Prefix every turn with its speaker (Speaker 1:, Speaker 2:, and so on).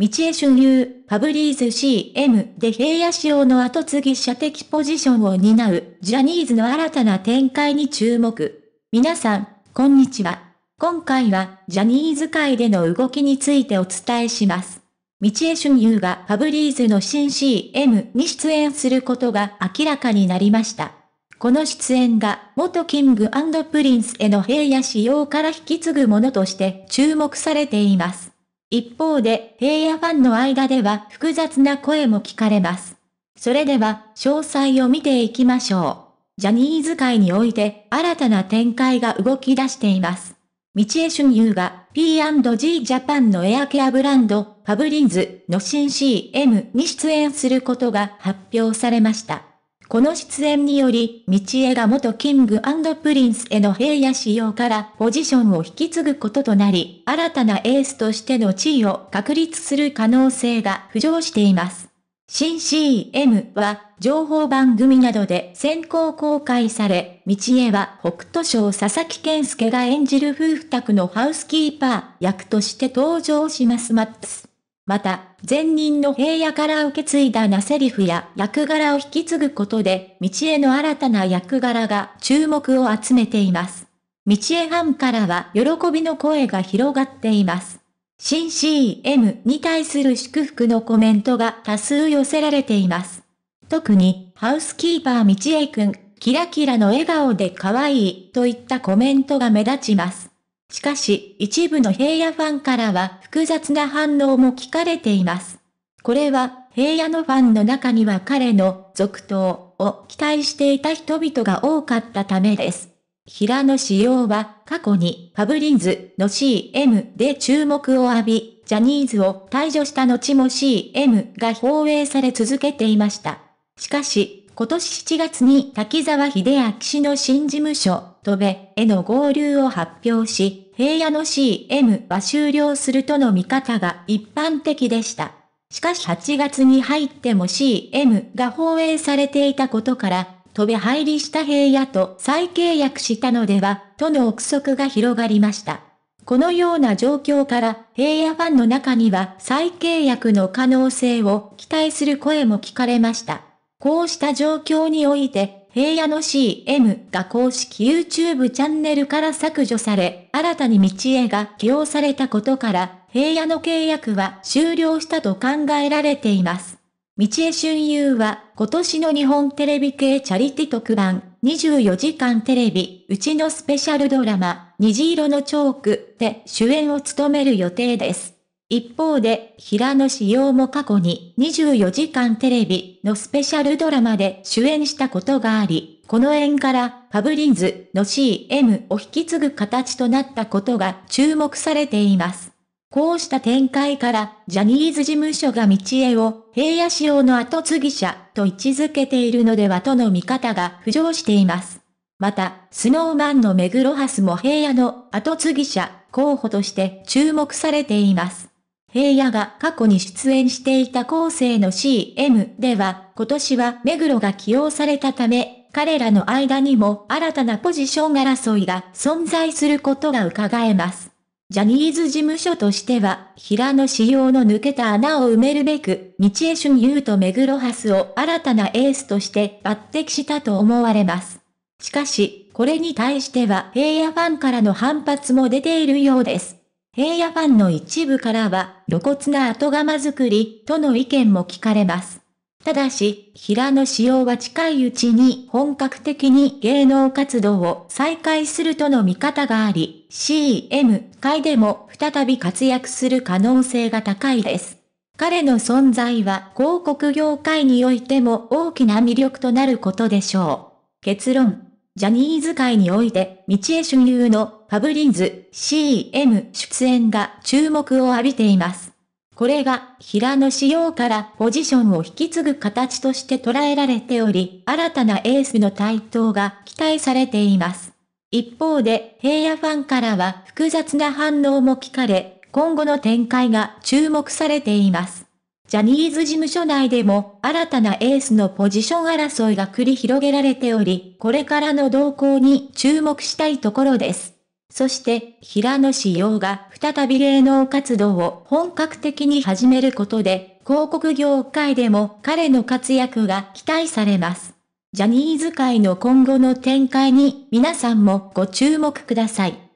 Speaker 1: 道江春流、パブリーズ CM で平野仕様の後継ぎ者的ポジションを担うジャニーズの新たな展開に注目。皆さん、こんにちは。今回はジャニーズ界での動きについてお伝えします。道江春優がパブリーズの新 CM に出演することが明らかになりました。この出演が元キングプリンスへの平野仕様から引き継ぐものとして注目されています。一方で、平野ファンの間では複雑な声も聞かれます。それでは、詳細を見ていきましょう。ジャニーズ界において、新たな展開が動き出しています。道江春優が P&G ジャパンのエアケアブランド、ファブリーズの新 CM に出演することが発表されました。この出演により、道枝が元キングプリンスへの平野仕様からポジションを引き継ぐこととなり、新たなエースとしての地位を確立する可能性が浮上しています。新 CM は、情報番組などで先行公開され、道枝は北斗省佐々木健介が演じる夫婦宅のハウスキーパー役として登場しますマッツ。また、前任の平野から受け継いだなセリフや役柄を引き継ぐことで、道への新たな役柄が注目を集めています。道へファンからは喜びの声が広がっています。新 CM に対する祝福のコメントが多数寄せられています。特に、ハウスキーパー道へくん、キラキラの笑顔で可愛いといったコメントが目立ちます。しかし、一部の平野ファンからは複雑な反応も聞かれています。これは、平野のファンの中には彼の続投を期待していた人々が多かったためです。平野仕様は過去にファブリーズの CM で注目を浴び、ジャニーズを退場した後も CM が放映され続けていました。しかし、今年7月に滝沢秀明氏の新事務所、戸べへの合流を発表し、平野の CM は終了するとの見方が一般的でした。しかし8月に入っても CM が放映されていたことから、戸部入りした平野と再契約したのでは、との憶測が広がりました。このような状況から、平野ファンの中には再契約の可能性を期待する声も聞かれました。こうした状況において、平野の CM が公式 YouTube チャンネルから削除され、新たに道へが起用されたことから、平野の契約は終了したと考えられています。道江春優は今年の日本テレビ系チャリティ特番24時間テレビうちのスペシャルドラマ虹色のチョークで主演を務める予定です。一方で、平野紫耀も過去に24時間テレビのスペシャルドラマで主演したことがあり、この縁からパブリンズの CM を引き継ぐ形となったことが注目されています。こうした展開から、ジャニーズ事務所が道江を平野仕様の後継ぎ者と位置づけているのではとの見方が浮上しています。また、スノーマンの目黒ハスも平野の後継ぎ者候補として注目されています。平野が過去に出演していた後世の CM では、今年は目黒が起用されたため、彼らの間にも新たなポジション争いが存在することが伺えます。ジャニーズ事務所としては、平野仕様の抜けた穴を埋めるべく、道江春優と目黒ハスを新たなエースとして抜擢したと思われます。しかし、これに対しては平野ファンからの反発も出ているようです。平野ファンの一部からは露骨な後釜作りとの意見も聞かれます。ただし、平野仕様は近いうちに本格的に芸能活動を再開するとの見方があり、CM 界でも再び活躍する可能性が高いです。彼の存在は広告業界においても大きな魅力となることでしょう。結論。ジャニーズ界において、道江主流のパブリーズ CM 出演が注目を浴びています。これが平野仕様からポジションを引き継ぐ形として捉えられており、新たなエースの台頭が期待されています。一方で、平野ファンからは複雑な反応も聞かれ、今後の展開が注目されています。ジャニーズ事務所内でも新たなエースのポジション争いが繰り広げられており、これからの動向に注目したいところです。そして、平野志陽が再び芸能活動を本格的に始めることで、広告業界でも彼の活躍が期待されます。ジャニーズ界の今後の展開に皆さんもご注目ください。